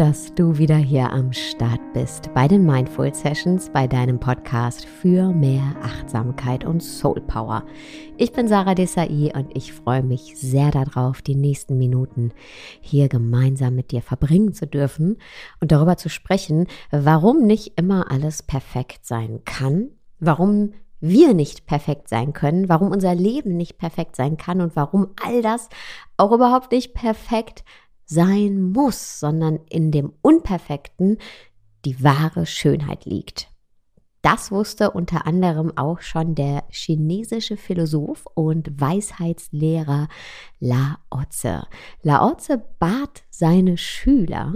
dass du wieder hier am Start bist bei den Mindful Sessions, bei deinem Podcast für mehr Achtsamkeit und Soul Power. Ich bin Sarah Desai und ich freue mich sehr darauf, die nächsten Minuten hier gemeinsam mit dir verbringen zu dürfen und darüber zu sprechen, warum nicht immer alles perfekt sein kann, warum wir nicht perfekt sein können, warum unser Leben nicht perfekt sein kann und warum all das auch überhaupt nicht perfekt ist sein muss, sondern in dem Unperfekten die wahre Schönheit liegt. Das wusste unter anderem auch schon der chinesische Philosoph und Weisheitslehrer Laoze. Laoze bat seine Schüler,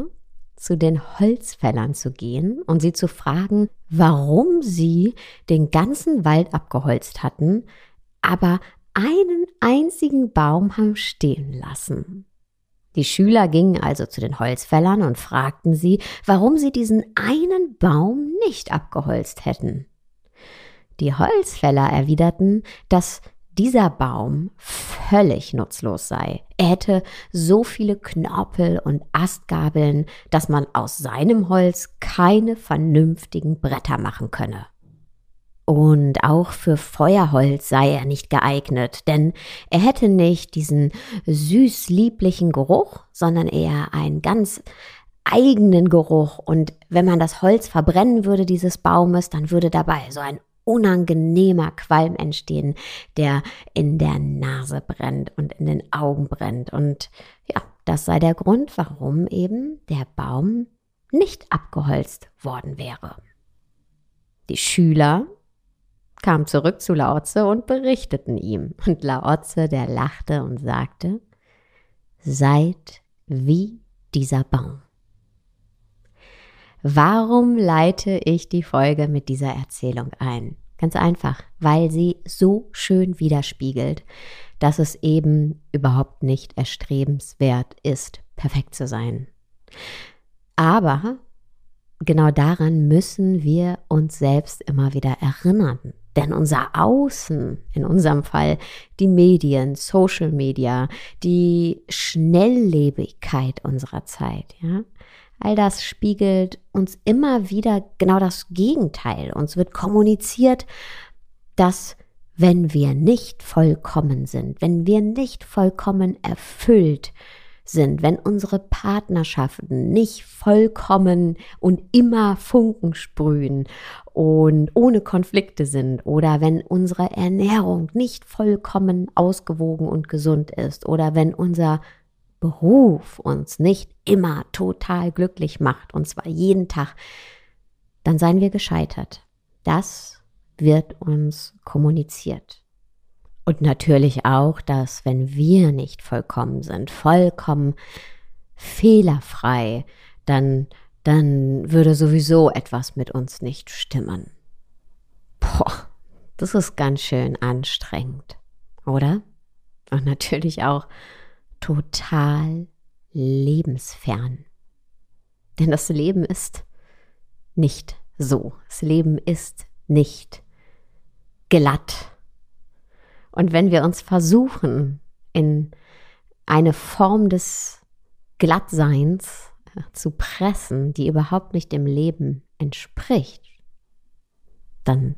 zu den Holzfällern zu gehen und sie zu fragen, warum sie den ganzen Wald abgeholzt hatten, aber einen einzigen Baum haben stehen lassen. Die Schüler gingen also zu den Holzfällern und fragten sie, warum sie diesen einen Baum nicht abgeholzt hätten. Die Holzfäller erwiderten, dass dieser Baum völlig nutzlos sei. Er hätte so viele Knorpel und Astgabeln, dass man aus seinem Holz keine vernünftigen Bretter machen könne. Und auch für Feuerholz sei er nicht geeignet, denn er hätte nicht diesen süß-lieblichen Geruch, sondern eher einen ganz eigenen Geruch. Und wenn man das Holz verbrennen würde dieses Baumes, dann würde dabei so ein unangenehmer Qualm entstehen, der in der Nase brennt und in den Augen brennt. Und ja, das sei der Grund, warum eben der Baum nicht abgeholzt worden wäre. Die Schüler kamen zurück zu Laotze und berichteten ihm. Und Laotze, der lachte und sagte, Seid wie dieser Baum. Warum leite ich die Folge mit dieser Erzählung ein? Ganz einfach, weil sie so schön widerspiegelt, dass es eben überhaupt nicht erstrebenswert ist, perfekt zu sein. Aber genau daran müssen wir uns selbst immer wieder erinnern. Denn unser Außen, in unserem Fall die Medien, Social Media, die Schnelllebigkeit unserer Zeit, ja, all das spiegelt uns immer wieder genau das Gegenteil. Uns wird kommuniziert, dass wenn wir nicht vollkommen sind, wenn wir nicht vollkommen erfüllt, äh, sind, wenn unsere Partnerschaften nicht vollkommen und immer Funken sprühen und ohne Konflikte sind oder wenn unsere Ernährung nicht vollkommen ausgewogen und gesund ist oder wenn unser Beruf uns nicht immer total glücklich macht und zwar jeden Tag, dann seien wir gescheitert. Das wird uns kommuniziert. Und natürlich auch, dass wenn wir nicht vollkommen sind, vollkommen fehlerfrei, dann, dann würde sowieso etwas mit uns nicht stimmen. Boah, das ist ganz schön anstrengend, oder? Und natürlich auch total lebensfern. Denn das Leben ist nicht so. Das Leben ist nicht glatt und wenn wir uns versuchen, in eine Form des Glattseins äh, zu pressen, die überhaupt nicht dem Leben entspricht, dann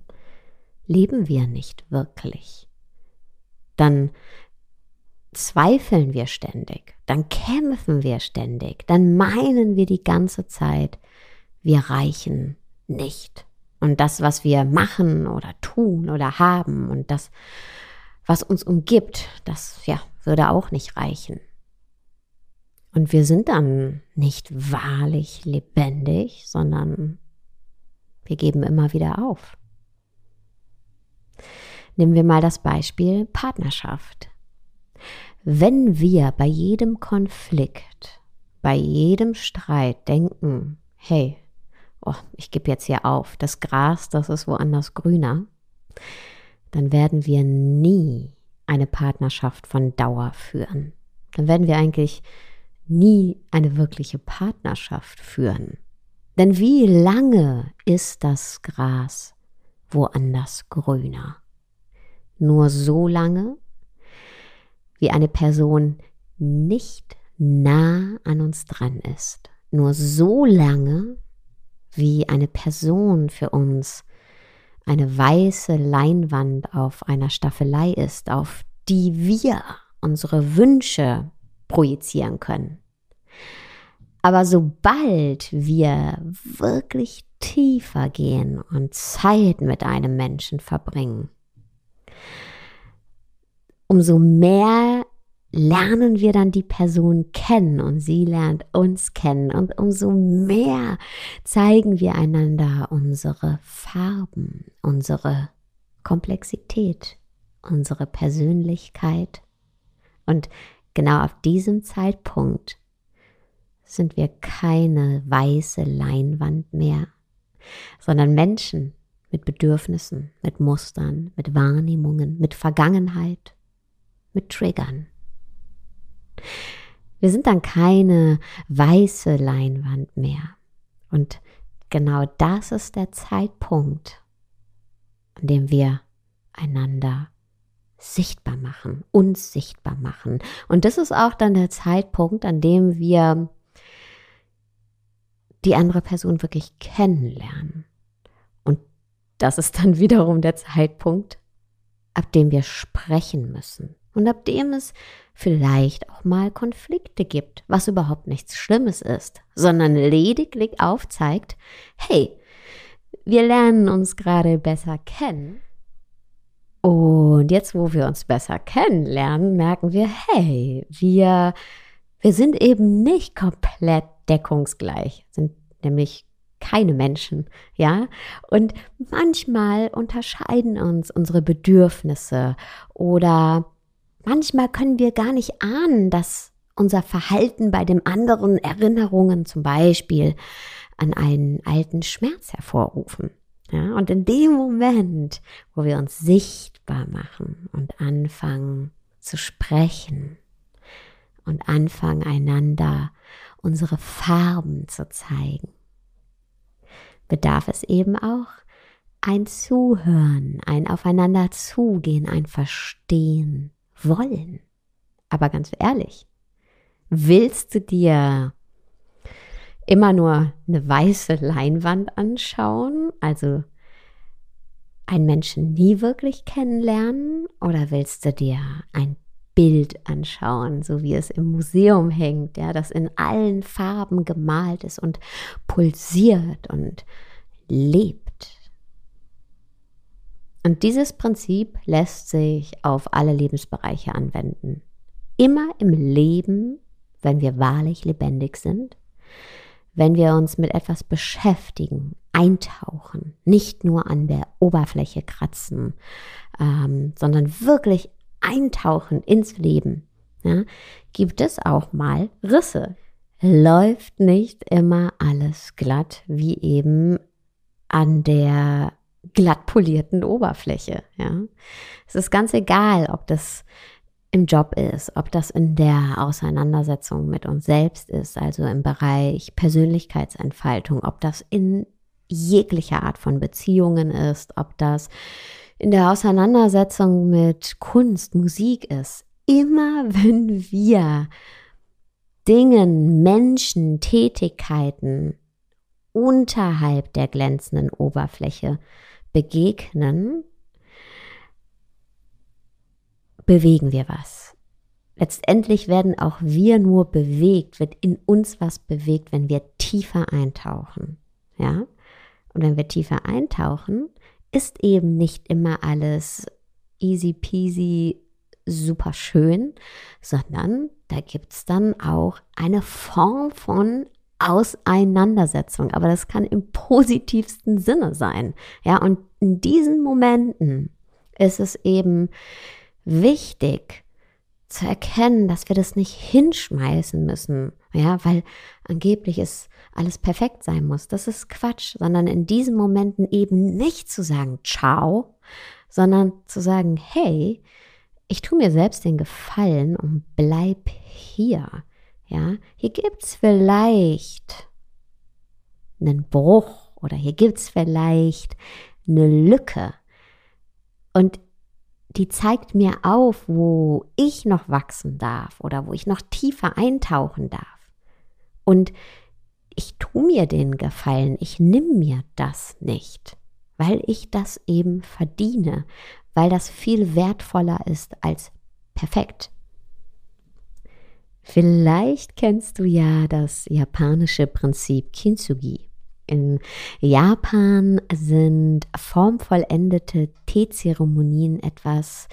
leben wir nicht wirklich. Dann zweifeln wir ständig, dann kämpfen wir ständig, dann meinen wir die ganze Zeit, wir reichen nicht. Und das, was wir machen oder tun oder haben und das, was uns umgibt, das ja, würde auch nicht reichen. Und wir sind dann nicht wahrlich lebendig, sondern wir geben immer wieder auf. Nehmen wir mal das Beispiel Partnerschaft. Wenn wir bei jedem Konflikt, bei jedem Streit denken, hey, oh, ich gebe jetzt hier auf, das Gras, das ist woanders grüner, dann werden wir nie eine Partnerschaft von Dauer führen. Dann werden wir eigentlich nie eine wirkliche Partnerschaft führen. Denn wie lange ist das Gras woanders grüner? Nur so lange, wie eine Person nicht nah an uns dran ist. Nur so lange, wie eine Person für uns eine weiße Leinwand auf einer Staffelei ist, auf die wir unsere Wünsche projizieren können. Aber sobald wir wirklich tiefer gehen und Zeit mit einem Menschen verbringen, umso mehr lernen wir dann die Person kennen und sie lernt uns kennen. Und umso mehr zeigen wir einander unsere Farben, unsere Komplexität, unsere Persönlichkeit. Und genau auf diesem Zeitpunkt sind wir keine weiße Leinwand mehr, sondern Menschen mit Bedürfnissen, mit Mustern, mit Wahrnehmungen, mit Vergangenheit, mit Triggern. Wir sind dann keine weiße Leinwand mehr. Und genau das ist der Zeitpunkt, an dem wir einander sichtbar machen, uns sichtbar machen. Und das ist auch dann der Zeitpunkt, an dem wir die andere Person wirklich kennenlernen. Und das ist dann wiederum der Zeitpunkt, ab dem wir sprechen müssen und ab dem es vielleicht auch mal Konflikte gibt, was überhaupt nichts Schlimmes ist, sondern lediglich aufzeigt, hey, wir lernen uns gerade besser kennen. Und jetzt, wo wir uns besser kennenlernen, merken wir, hey, wir, wir sind eben nicht komplett deckungsgleich, sind nämlich keine Menschen, ja? Und manchmal unterscheiden uns unsere Bedürfnisse oder Manchmal können wir gar nicht ahnen, dass unser Verhalten bei dem anderen Erinnerungen zum Beispiel an einen alten Schmerz hervorrufen. Ja, und in dem Moment, wo wir uns sichtbar machen und anfangen zu sprechen und anfangen einander unsere Farben zu zeigen, bedarf es eben auch ein Zuhören, ein Aufeinander zugehen, ein Verstehen wollen. Aber ganz ehrlich, willst du dir immer nur eine weiße Leinwand anschauen, also einen Menschen nie wirklich kennenlernen, oder willst du dir ein Bild anschauen, so wie es im Museum hängt, ja, das in allen Farben gemalt ist und pulsiert und lebt? Und dieses Prinzip lässt sich auf alle Lebensbereiche anwenden. Immer im Leben, wenn wir wahrlich lebendig sind, wenn wir uns mit etwas beschäftigen, eintauchen, nicht nur an der Oberfläche kratzen, ähm, sondern wirklich eintauchen ins Leben, ja, gibt es auch mal Risse. Läuft nicht immer alles glatt, wie eben an der glatt polierten Oberfläche. Ja. Es ist ganz egal, ob das im Job ist, ob das in der Auseinandersetzung mit uns selbst ist, also im Bereich Persönlichkeitsentfaltung, ob das in jeglicher Art von Beziehungen ist, ob das in der Auseinandersetzung mit Kunst, Musik ist. Immer wenn wir Dingen, Menschen, Tätigkeiten unterhalb der glänzenden Oberfläche begegnen, bewegen wir was. Letztendlich werden auch wir nur bewegt, wird in uns was bewegt, wenn wir tiefer eintauchen. Ja? Und wenn wir tiefer eintauchen, ist eben nicht immer alles easy peasy, super schön, sondern da gibt es dann auch eine Form von Auseinandersetzung, aber das kann im positivsten Sinne sein. Ja, und in diesen Momenten ist es eben wichtig zu erkennen, dass wir das nicht hinschmeißen müssen, ja, weil angeblich es alles perfekt sein muss. Das ist Quatsch, sondern in diesen Momenten eben nicht zu sagen ciao, sondern zu sagen, hey, ich tue mir selbst den Gefallen und bleib hier. Ja, hier gibt's vielleicht einen Bruch oder hier gibt's vielleicht eine Lücke. Und die zeigt mir auf, wo ich noch wachsen darf oder wo ich noch tiefer eintauchen darf. Und ich tue mir den Gefallen, ich nimm mir das nicht, weil ich das eben verdiene, weil das viel wertvoller ist als perfekt, Vielleicht kennst du ja das japanische Prinzip Kintsugi. In Japan sind formvollendete Teezeremonien etwas,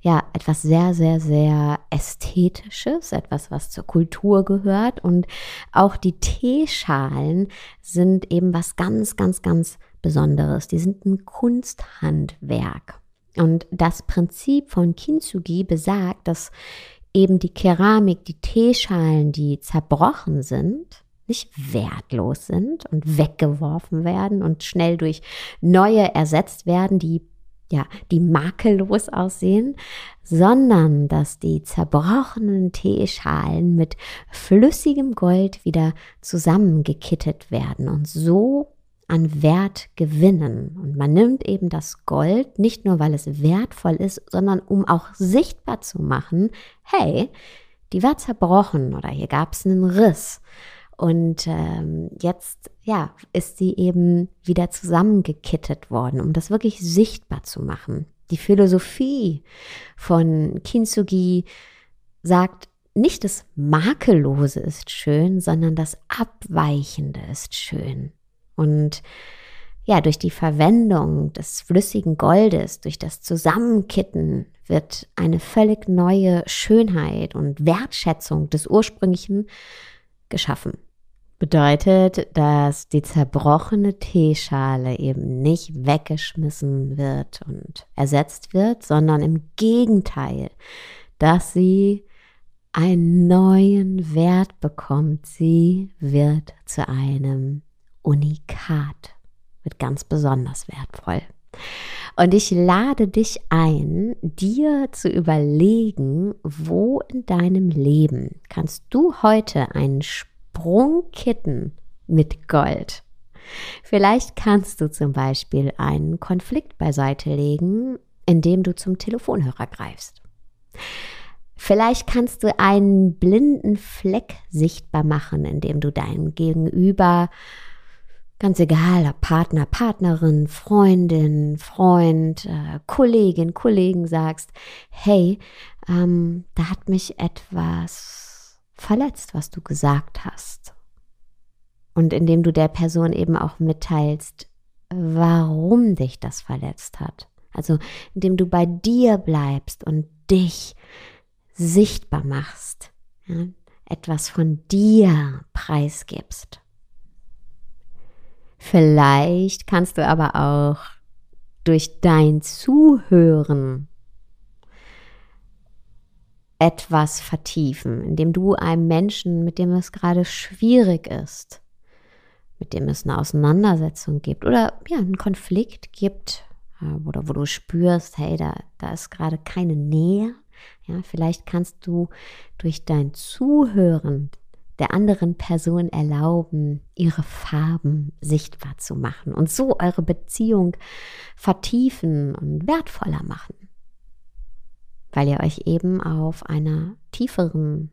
ja, etwas sehr, sehr, sehr Ästhetisches, etwas, was zur Kultur gehört. Und auch die Teeschalen sind eben was ganz, ganz, ganz Besonderes. Die sind ein Kunsthandwerk. Und das Prinzip von Kintsugi besagt, dass eben die Keramik, die Teeschalen, die zerbrochen sind, nicht wertlos sind und weggeworfen werden und schnell durch neue ersetzt werden, die ja, die makellos aussehen, sondern dass die zerbrochenen Teeschalen mit flüssigem Gold wieder zusammengekittet werden und so an Wert gewinnen. Und man nimmt eben das Gold nicht nur, weil es wertvoll ist, sondern um auch sichtbar zu machen, hey, die war zerbrochen oder hier gab es einen Riss. Und ähm, jetzt, ja, ist sie eben wieder zusammengekittet worden, um das wirklich sichtbar zu machen. Die Philosophie von Kintsugi sagt, nicht das Makellose ist schön, sondern das Abweichende ist schön. Und ja, durch die Verwendung des flüssigen Goldes, durch das Zusammenkitten wird eine völlig neue Schönheit und Wertschätzung des ursprünglichen geschaffen. Bedeutet, dass die zerbrochene Teeschale eben nicht weggeschmissen wird und ersetzt wird, sondern im Gegenteil, dass sie einen neuen Wert bekommt. Sie wird zu einem Unikat. Wird ganz besonders wertvoll. Und ich lade dich ein, dir zu überlegen, wo in deinem Leben kannst du heute einen Sprung kitten mit Gold. Vielleicht kannst du zum Beispiel einen Konflikt beiseite legen, indem du zum Telefonhörer greifst. Vielleicht kannst du einen blinden Fleck sichtbar machen, indem du deinem Gegenüber Ganz egal, ob Partner, Partnerin, Freundin, Freund, äh, Kollegin, Kollegen sagst, hey, ähm, da hat mich etwas verletzt, was du gesagt hast. Und indem du der Person eben auch mitteilst, warum dich das verletzt hat. Also indem du bei dir bleibst und dich sichtbar machst, ja, etwas von dir preisgibst. Vielleicht kannst du aber auch durch dein Zuhören etwas vertiefen, indem du einem Menschen, mit dem es gerade schwierig ist, mit dem es eine Auseinandersetzung gibt oder ja, einen Konflikt gibt äh, oder wo du spürst, hey, da, da ist gerade keine Nähe. Ja, vielleicht kannst du durch dein Zuhören der anderen Person erlauben, ihre Farben sichtbar zu machen und so eure Beziehung vertiefen und wertvoller machen, weil ihr euch eben auf einer tieferen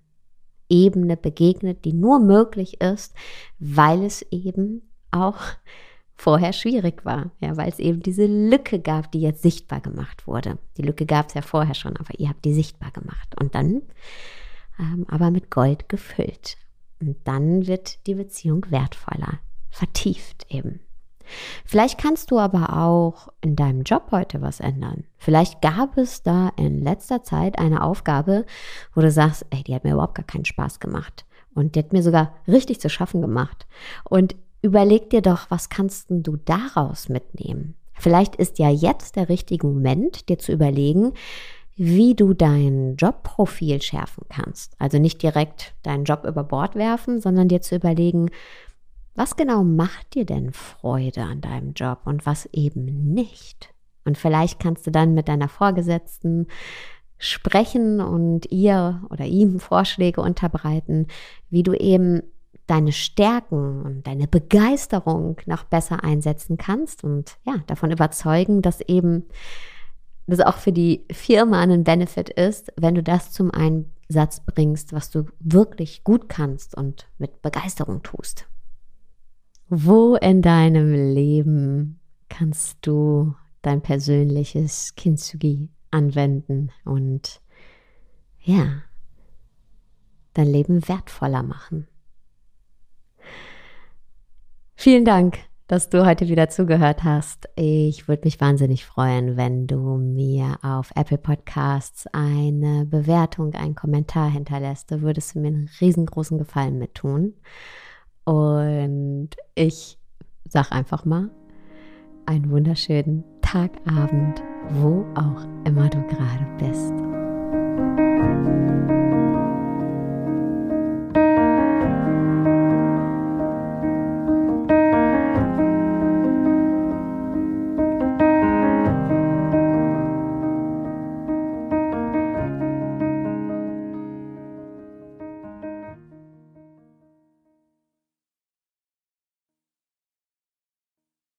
Ebene begegnet, die nur möglich ist, weil es eben auch vorher schwierig war, ja, weil es eben diese Lücke gab, die jetzt sichtbar gemacht wurde. Die Lücke gab es ja vorher schon, aber ihr habt die sichtbar gemacht und dann ähm, aber mit Gold gefüllt. Und dann wird die Beziehung wertvoller, vertieft eben. Vielleicht kannst du aber auch in deinem Job heute was ändern. Vielleicht gab es da in letzter Zeit eine Aufgabe, wo du sagst, ey, die hat mir überhaupt gar keinen Spaß gemacht. Und die hat mir sogar richtig zu schaffen gemacht. Und überleg dir doch, was kannst du daraus mitnehmen? Vielleicht ist ja jetzt der richtige Moment, dir zu überlegen, wie du dein Jobprofil schärfen kannst. Also nicht direkt deinen Job über Bord werfen, sondern dir zu überlegen, was genau macht dir denn Freude an deinem Job und was eben nicht. Und vielleicht kannst du dann mit deiner Vorgesetzten sprechen und ihr oder ihm Vorschläge unterbreiten, wie du eben deine Stärken und deine Begeisterung noch besser einsetzen kannst und ja, davon überzeugen, dass eben dass auch für die Firma ein Benefit ist, wenn du das zum Einsatz bringst, was du wirklich gut kannst und mit Begeisterung tust. Wo in deinem Leben kannst du dein persönliches Kintsugi anwenden und ja, dein Leben wertvoller machen? Vielen Dank, dass du heute wieder zugehört hast. Ich würde mich wahnsinnig freuen, wenn du mir auf Apple Podcasts eine Bewertung, einen Kommentar hinterlässt. Da würdest du mir einen riesengroßen Gefallen mit tun. Und ich sag einfach mal, einen wunderschönen Tag, Abend, wo auch immer du gerade bist.